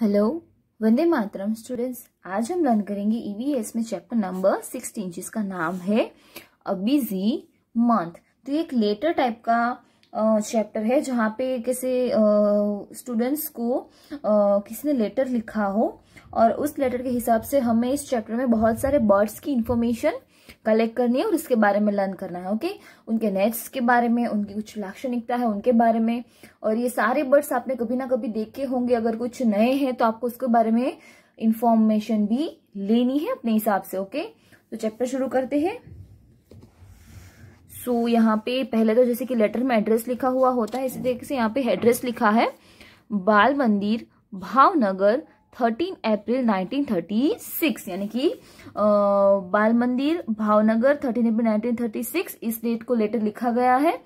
Hello वंदे मातरम students आज हम learn करेंगे ईवीएस e में चैप्टर नंबर सिक्सटीन जिसका नाम है अ बिजी मंथ तो ये एक लेटर टाइप का चैप्टर है जहाँ पे कैसे स्टूडेंट्स को किसी ने लेटर लिखा हो और उस लेटर के हिसाब से हमें इस चैप्टर में बहुत सारे बर्ड्स की इंफॉर्मेशन कलेक्ट करनी है और इसके बारे में लर्न करना है ओके उनके नेट्स के बारे में उनकी कुछ लाक्षणिकता है उनके बारे में और ये सारे बर्ड्स आपने कभी ना कभी देखे होंगे अगर कुछ नए हैं तो आपको उसके बारे में इंफॉर्मेशन भी लेनी है अपने हिसाब से ओके तो चैप्टर शुरू करते हैं सो so, यहाँ पे पहले तो जैसे कि लेटर में एड्रेस लिखा हुआ होता है इसी तरीके से यहाँ पे एड्रेस लिखा है बाल मंदिर भावनगर थर्टीन अप्रैल 1936 यानी कि बाल मंदिर भावनगर थर्टीन अप्रैल 1936 इस डेट को लेटर लिखा गया है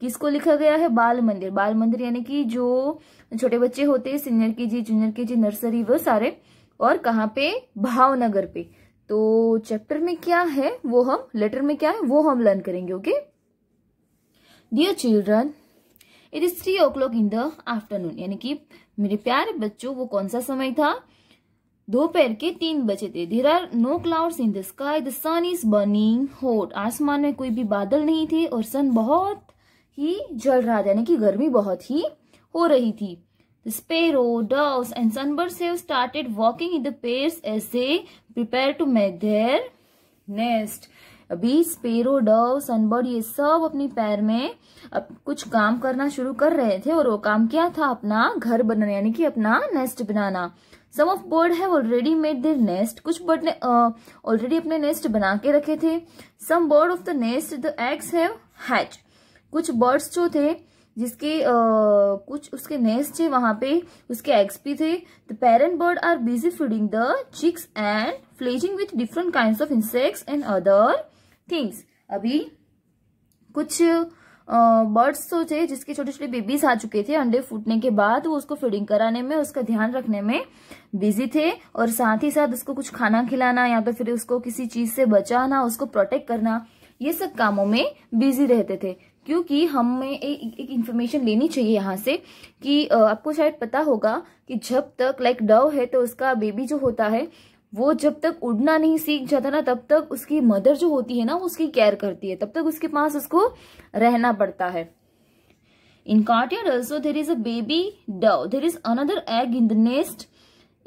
किसको लिखा गया है बाल मंदिर बाल मंदिर यानी कि जो छोटे बच्चे होते हैं सीनियर के जी जूनियर के जी नर्सरी वो सारे और कहाँ पे भावनगर पे तो चैप्टर में क्या है वो हम लेटर में क्या है वो हम लर्न करेंगे okay dear children it is three o'clock in the afternoon यानी कि मेरे प्यारे बच्चों वो कौन सा समय था दोपहर के तीन बजे थे there are no cloud in the sky the sun is burning hot आसमान में कोई भी बादल नहीं थे और सन बहुत ही जल रहा था यानी कि गर्मी बहुत ही हो रही थी sparrow sparrow, and sunbird have started walking in the pairs as a prepare to make their nest अभी स्पेरो डव सनबर्ड ये सब अपनी पैर में अब कुछ काम करना शुरू कर रहे थे और वो काम क्या था अपना घर बनाना यानी कि अपना नेस्ट बनाना some of bird have already made their nest कुछ बर्ड ने ऑलरेडी uh, अपने नेस्ट बना के रखे थे some bird of the nest the eggs have hatch कुछ बर्ड्स जो थे जिसके आ, कुछ उसके नेस्ट थे वहां पे उसके एग्स भी थे the parent bird are busy feeding the chicks and fledging with different kind of insects and other things अभी कुछ बर्ड्स तो थे जिसके छोटे छोटे बेबीज आ चुके थे अंडे फूटने के बाद वो उसको फीडिंग कराने में उसका ध्यान रखने में बिजी थे और साथ ही साथ उसको कुछ खाना खिलाना या तो फिर उसको किसी चीज से बचाना उसको प्रोटेक्ट करना ये सब कामों में बिजी रहते थे क्योंकि हमें एक, एक इन्फॉर्मेशन लेनी चाहिए यहाँ से कि आपको शायद पता होगा कि जब तक लाइक डव है तो उसका बेबी जो होता है वो जब तक उड़ना नहीं सीख जाता ना तब तक उसकी मदर जो होती है ना वो उसकी केयर करती है तब तक उसके पास उसको रहना पड़ता है in courtyard also there is a baby dove there is another egg in the nest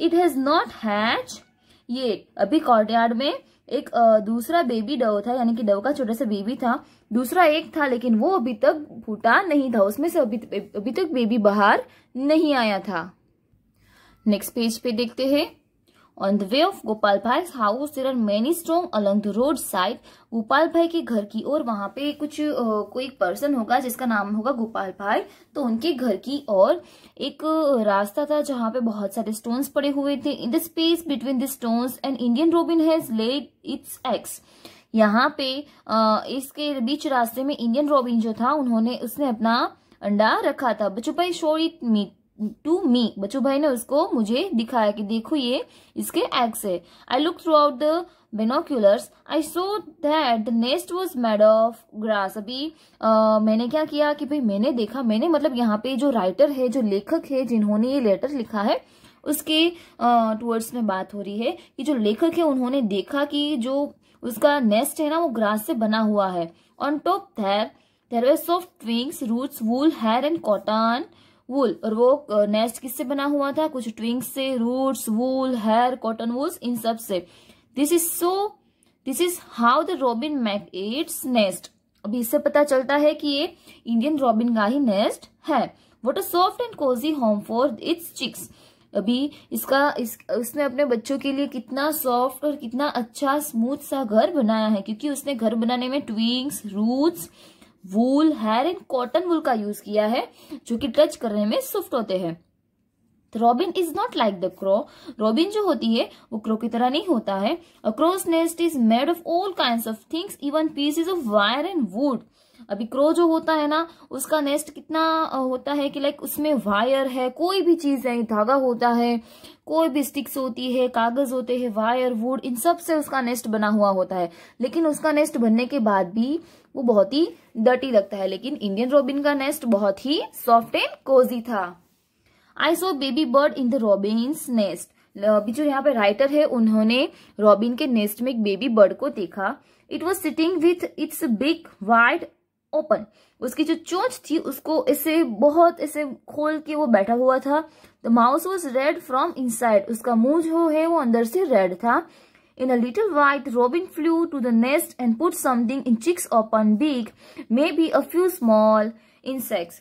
it has not hatch ये अभी कार्टियार्ड में एक दूसरा बेबी डव था यानी कि डव का छोटा सा बेबी था दूसरा एक था लेकिन वो अभी तक फूटा नहीं था उसमें से अभी अभी तक बेबी बाहर नहीं आया था नेक्स्ट पेज पे देखते हैं on the way of Gopal bhai house there are many strong along the road side Gopal bhai के घर की ओर वहां पे कुछ कोई पर्सन होगा जिसका नाम होगा गोपाल भाई तो उनके घर की ओर एक रास्ता था जहां पे बहुत सारे स्टोन्स पड़े हुए थे in the space between the stones and Indian robin has laid its eggs यहाँ पे इसके बीच रास्ते में इंडियन रोबिन जो था उन्होंने उसने अपना अंडा रखा था बच्चों भाई शोर इट मीट टू मी बच्चों भाई ने उसको मुझे दिखाया कि देखो ये इसके एग्स है I look through out the binoculars I saw that the nest was made of grass अभी आ, मैंने क्या किया कि भाई मैंने देखा मैंने मतलब यहाँ पे जो राइटर है जो लेखक है जिन्होंने ये लेटर लिखा है उसके टूवर्ड्स में बात हो रही है कि जो लेखक है उन्होंने देखा कि जो उसका नेस्ट है ना वो ग्रास से बना हुआ है ऑन टॉप थे there were soft wings roots wool hair and cotton wool और वो नेस्ट किससे बना हुआ था कुछ ट्विंग्स से roots wool hair cotton wools इन सब से this is so this is how the robin make its nest अभी इससे पता चलता है कि ये इंडियन रॉबिन का ही नेस्ट है what a soft and cosy home for its chicks अभी इसका इस उसने अपने बच्चों के लिए कितना सॉफ्ट और कितना अच्छा स्मूथ सा घर बनाया है क्योंकि उसने घर बनाने में twigs roots wool hair and cotton wool का यूज किया है जो कि टच करने में सॉफ्ट होते हैं तो robin is not like the crow robin जो होती है वो क्रो की तरह नहीं होता है a crow's nest is made of all kind of things even pieces of wire and wood अभी क्रो जो होता है ना उसका नेस्ट कितना होता है कि लाइक उसमें वायर है कोई भी चीज है धागा होता है कोई भी स्टिक्स होती है कागज होते हैं वायर वुड इन सब से उसका नेस्ट बना हुआ होता है लेकिन उसका नेस्ट बनने के बाद भी वो बहुत ही डटी लगता है लेकिन इंडियन रोबिन का नेस्ट बहुत ही सॉफ्ट एंड कोजी था I saw baby bird in the robin's nest अभी जो यहाँ पे राइटर है उन्होंने रॉबिन के नेस्ट में एक बेबी बर्ड को देखा it was sitting with its big wide open उसकी जो चोंच थी उसको इसे बहुत इसे खोल के वो बैठा हुआ था the mouth was red from side उसका मुंह जो है वो अंदर से रेड था a little white robin flew to the nest and put something in chicks open beak maybe a few small insects.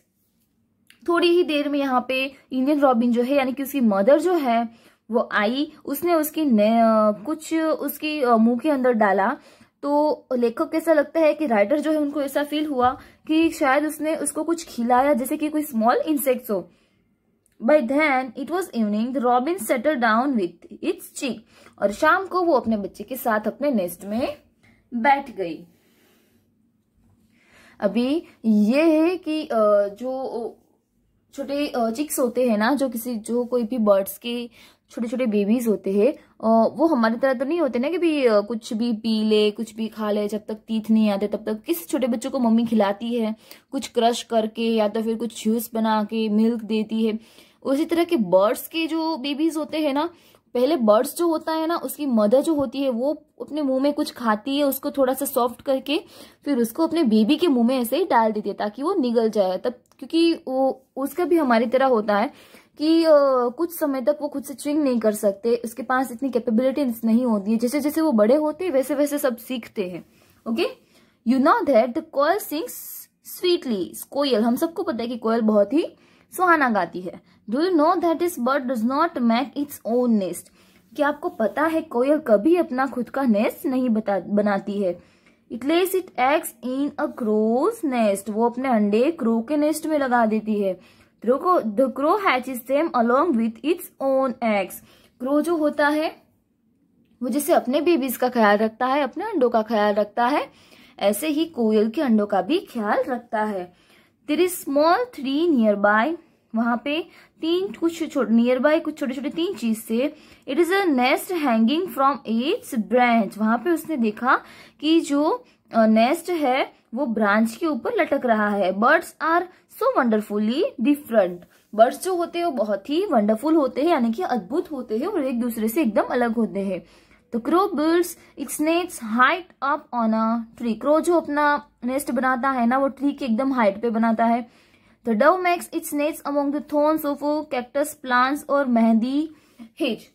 थोड़ी ही देर में यहाँ पे इंडियन रॉबिन जो है यानी कि उसकी मदर जो है वो आई उसने उसकी कुछ उसकी मुंह के अंदर डाला तो लेखक कैसा लगता है कि राइटर जो है उनको ऐसा फील हुआ कि शायद उसने उसको कुछ खिलाया जैसे कि कोई स्मॉल इंसेक्ट हो by then it was evening robin settle down with its chick और शाम को वो अपने बच्चे के साथ अपने नेस्ट में बैठ गई अभी ये है कि जो छोटे चिक्स होते हैं ना जो किसी जो कोई भी बर्ड्स के छोटे छोटे बेबीज होते हैं वो हमारी तरह तो नहीं होते ना कि भी कुछ भी पी ले कुछ भी खा ले जब तक तीथ नहीं आते तब तक किस छोटे बच्चों को मम्मी खिलाती है कुछ क्रश करके या तो फिर कुछ जूस बना के मिल्क देती है उसी तरह के बर्ड्स के जो बेबीज होते हैं ना पहले बर्ड्स जो होता है ना उसकी मदर जो होती है वो अपने मुंह में कुछ खाती है उसको थोड़ा सा सॉफ्ट करके फिर उसको अपने बेबी के मुंह में ऐसे ही डाल देती है ताकि वो निगल जाए तब क्योंकि वो उसका भी हमारी तरह होता है कि कुछ समय तक वो खुद से स्विंग नहीं कर सकते उसके पास इतनी कैपेबिलिटी नहीं होती है जैसे जैसे वो बड़े होते हैं वैसे वैसे सब सीखते हैं okay you know that the koel sings sweetly koel हम सबको पता है कि कोयल बहुत ही सुहाना गाती है do you know that this bird does not make its own nest क्या आपको पता है कोयल कभी अपना खुद का नेस्ट नहीं बता बनाती है it lays its eggs in a crow's nest वो अपने अंडे क्रो के नेस्ट में लगा देती है the crow hatch is same along with its own eggs crow जो होता है वो जैसे अपने बेबीज का ख्याल रखता है अपने अंडों का ख्याल रखता है ऐसे ही कोयल के अंडों का भी ख्याल रखता है there is small tree nearby वहां पे तीन कुछ छोटे नियर बाय कुछ छोटे छोटे तीन चीज से it is a nest hanging from its branch वहां पे उसने देखा कि जो नेस्ट है वो ब्रांच के ऊपर लटक रहा है birds are so wonderfully different birds जो होते हैं वो बहुत ही वंडरफुल होते हैं यानी कि अद्भुत होते हैं और एक दूसरे से एकदम अलग होते हैं तो crow birds its nests height up on a tree crow जो अपना नेस्ट बनाता है ना वो ट्री के एकदम हाइट पे बनाता है the dove makes its nests among the thorns of cactus plants और मेहंदी हिज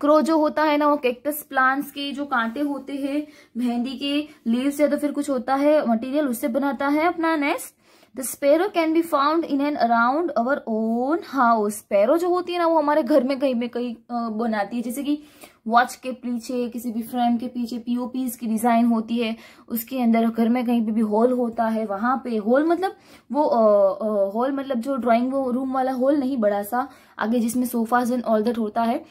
क्रो जो होता है ना वो कैक्टस प्लांट्स के जो कांटे होते हैं मेहंदी के लीव्स या तो फिर कुछ होता है मटेरियल उससे बनाता है अपना nest the sparrow can be found in and around our own house sparrow जो होती है ना वो हमारे घर में कहीं में कहीं बनाती है जैसे कि वॉच के पीछे किसी भी फ्रेम के पीछे पीओपी की डिजाइन होती है उसके अंदर घर में कहीं पे भी होल होता है वहां पे होल मतलब वो हॉल मतलब जो ड्राइंग वो रूम वाला हॉल नहीं बड़ा सा आगे जिसमें सोफाज एंड ऑल दैट होता है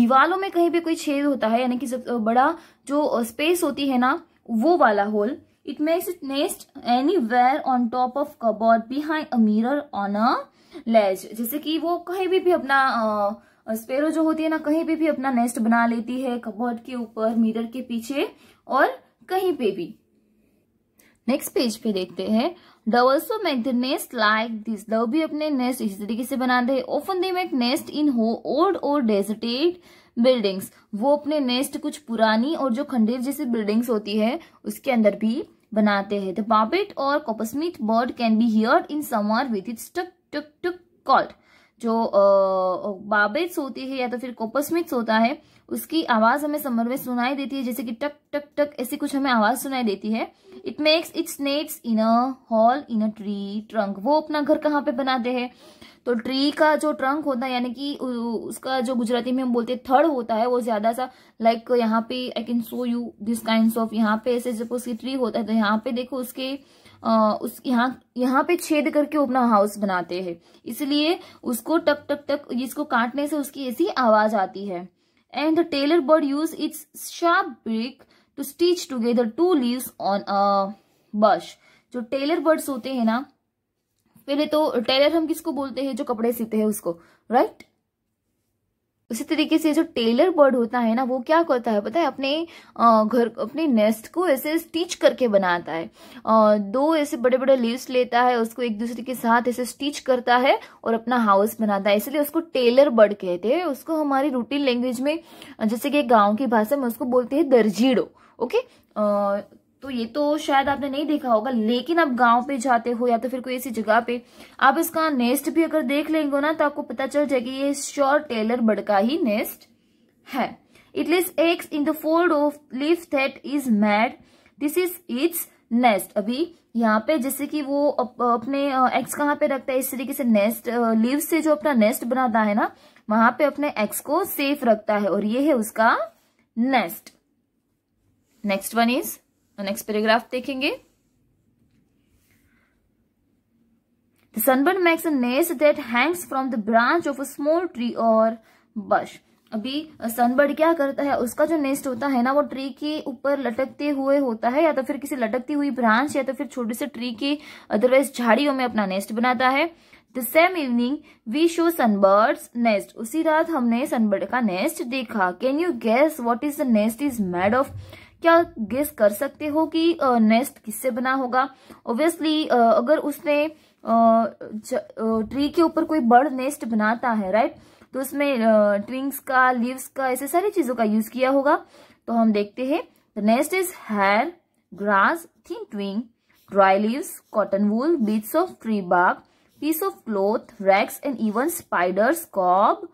दीवालों में कहीं पे कोई छेद होता है यानी कि सब बड़ा जो स्पेस होती है ना वो वाला hole It makes it nest anywhere on top of cupboard, behind a mirror, on a ledge. जैसे कि वो कहीं भी भी अपना स्पेरो जो होती है ना कहीं भी, भी अपना नेस्ट बना लेती है कबर्ड के ऊपर मिरर के पीछे और कहीं पे भी नेक्स्ट पेज पे देखते हैं doves also make the nest like this dove भी अपने नेस्ट इसी तरीके से बनाते हैं often they make nest in hole old और डेजर्टेड बिल्डिंग्स वो अपने नेस्ट कुछ पुरानी और जो खंडेर जैसी बिल्डिंग्स होती है उसके अंदर भी बनाते हैं द बाबेट और coppersmith bird can be here in summer with its tuk tuk टक कॉल्ड जो बाबेट्स होती है या तो फिर कोपस्मिथ्स होता है उसकी आवाज हमें समर में सुनाई देती है जैसे कि टक टक टक ऐसी कुछ हमें आवाज सुनाई देती है इट मेक्स इट्स नेट्स in a hole in a tree trunk वो अपना घर कहाँ पे बनाते हैं तो ट्री का जो ट्रंक होता है यानी कि उसका जो गुजराती में हम बोलते हैं थर्ड होता है वो ज्यादा सा लाइक like यहाँ पे I can show you this kind of यहाँ पे ऐसे जब उसकी ट्री होता है तो यहाँ पे देखो उसके आ, उस यहाँ यहाँ पे छेद करके अपना हाउस बनाते हैं इसलिए उसको टक टक टक इसको काटने से उसकी ऐसी आवाज आती है and the tailor bird use its sharp beak to stitch together two leaves on a bush जो टेलर बर्ड्स होते हैं ना पहले तो टेलर हम किसको बोलते हैं जो कपड़े सीते हैं उसको राइट right? उसी तरीके से जो टेलर बर्ड होता है ना वो क्या करता है पता है अपने घर अपने नेस्ट को ऐसे स्टिच करके बनाता है दो ऐसे बड़े बड़े लीव्स लेता है उसको एक दूसरे के साथ ऐसे स्टिच करता है और अपना हाउस बनाता है इसलिए उसको टेलर बर्ड कहते हैं उसको हमारी रूटीन लैंग्वेज में जैसे कि गाँव की भाषा में उसको बोलते हैं दर्जीड़ो ओके तो ये तो शायद आपने नहीं देखा होगा लेकिन आप गांव पे जाते हो या तो फिर कोई ऐसी जगह पे आप इसका नेस्ट भी अगर देख लेंगे ना तो आपको पता चल जाएगा ये श्योर टेलर बड़का ही नेस्ट है it lays eggs in the fold of leaf that is made this is its nest अभी यहाँ पे जैसे कि वो अप, अपने एक्स कहाँ पे रखता है इस तरीके से नेस्ट लिव से जो अपना नेस्ट बनाता है ना वहां पे अपने एक्स को सेफ रखता है और ये है उसका nest next one is next paragraph देखेंगे The sunburn makes a nest that hangs from the branch of a small tree or अभी सनबर्ड क्या करता है उसका जो नेस्ट होता है ना वो ट्री के ऊपर लटकते हुए होता है या तो फिर किसी लटकती हुई ब्रांच या तो फिर छोटे से ट्री के अदरवाइज झाड़ियों में अपना नेस्ट बनाता है the same evening we saw sunbirds nest उसी रात हमने सनबर्ड का नेस्ट देखा can you guess what is the nest is made of क्या गेस कर सकते हो कि नेस्ट किससे बना होगा ऑब्वियसली अगर उसने ट्री के ऊपर कोई बर्ड नेस्ट बनाता है राइट तो उसमें ट्विंग्स का लीव्स का ऐसे सारी चीजों का यूज किया होगा तो हम देखते हैं the nest is hair grass thin twig dry leaves cotton wool bits of tree bark piece of cloth rags and even spiders 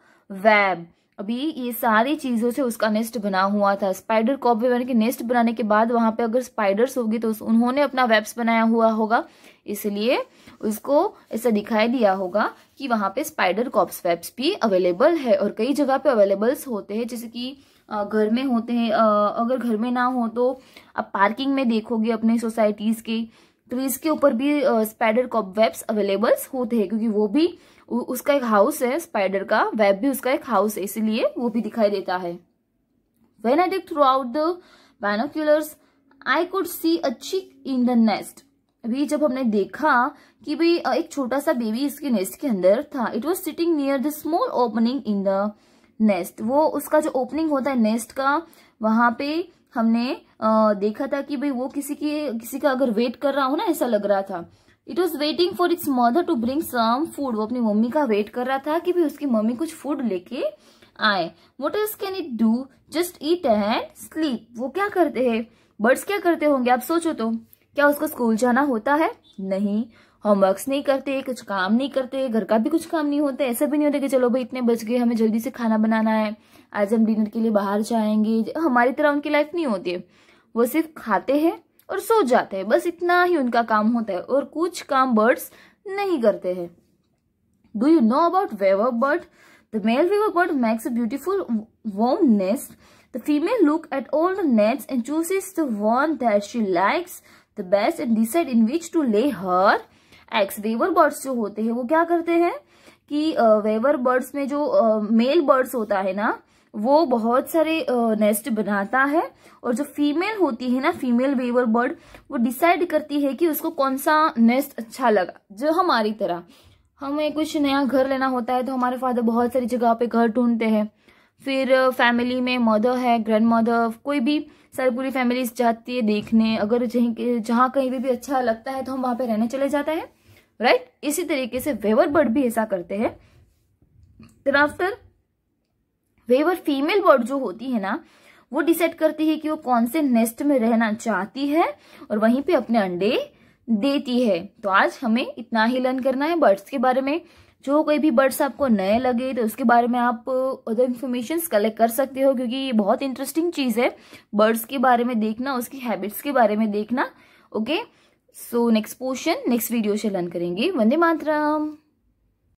cobweb अभी ये सारी चीज़ों से उसका नेस्ट बना हुआ था स्पाइडर कॉप यानी कि नेस्ट बनाने के बाद वहाँ पे अगर स्पाइडर्स होगी तो उन्होंने अपना वेब्स बनाया हुआ होगा इसलिए उसको ऐसा दिखाई दिया होगा कि वहाँ पे स्पाइडर कॉप्स वेब्स भी अवेलेबल है और कई जगह पे अवेलेबल्स होते हैं जैसे कि घर में होते हैं अगर घर में ना हो तो आप पार्किंग में देखोगे अपने सोसाइटीज़ के ट्रीज़ तो के ऊपर भी स्पाइडर कॉप वेब्स अवेलेबल्स होते हैं क्योंकि वो भी उसका एक हाउस है स्पाइडर का वेब भी उसका एक हाउस है इसीलिए वो भी दिखाई देता है वेन आई डिक through out the binoculars I could see a chick in the nest अभी जब हमने देखा कि भाई एक छोटा सा बेबी इसके नेस्ट के अंदर था it was sitting near the small opening in the nest वो उसका जो ओपनिंग होता है नेस्ट का वहां पे हमने देखा था कि भाई वो किसी की किसी का अगर वेट कर रहा हो ना ऐसा लग रहा था it was waiting for its mother to bring some food वो अपनी मम्मी का वेट कर रहा था कि भाई उसकी मम्मी कुछ फूड लेके आए what is can it do just eat and sleep वो क्या करते हैं बर्ड्स क्या करते होंगे आप सोचो तो क्या उसको स्कूल जाना होता है नहीं होमवर्कस नहीं करते कुछ काम नहीं करते घर का भी कुछ काम नहीं होता ऐसा भी नहीं होता कि चलो भाई इतने बज गए हमें जल्दी से खाना बनाना है आज हम डिनर के लिए बाहर जाएंगे हमारी तरह उनकी लाइफ नहीं होती है वो सिर्फ खाते हैं और सो जाते हैं बस इतना ही उनका काम होता है और कुछ काम बर्ड्स नहीं करते हैं do you know about weaver bird the male weaver bird makes a beautiful warm nest the female look at all the nests and chooses the one that she likes the best and decide in which to lay her x waiver birds जो होते हैं वो क्या करते हैं कि waiver birds में जो मेल बर्ड्स होता है ना वो बहुत सारे नेस्ट बनाता है और जो फीमेल होती है ना फीमेल वेवर बर्ड वो डिसाइड करती है कि उसको कौन सा नेस्ट अच्छा लगा जो हमारी तरह हमें कुछ नया घर लेना होता है तो हमारे फादर बहुत सारी जगह पे घर ढूंढते हैं फिर फैमिली में मदर है ग्रैंड मदर कोई भी सारी पूरी फैमिली जाती है देखने अगर जहाँ कहीं भी, भी अच्छा लगता है तो हम वहाँ पर रहने चले जाता है राइट इसी तरीके से वेवर बर्ड भी ऐसा करते हैं देन वेवर फीमेल बर्ड जो होती है ना वो डिसाइड करती है कि वो कौन से नेस्ट में रहना चाहती है और वहीं पे अपने अंडे देती है तो आज हमें इतना ही लर्न करना है बर्ड्स के बारे में जो कोई भी बर्ड्स आपको नए लगे तो उसके बारे में आप अदर इन्फॉर्मेशन कलेक्ट कर सकते हो क्योंकि ये बहुत इंटरेस्टिंग चीज़ है बर्ड्स के बारे में देखना उसकी हैबिट्स के बारे में देखना okay so next portion next video से लर्न करेंगे वंदे मातरम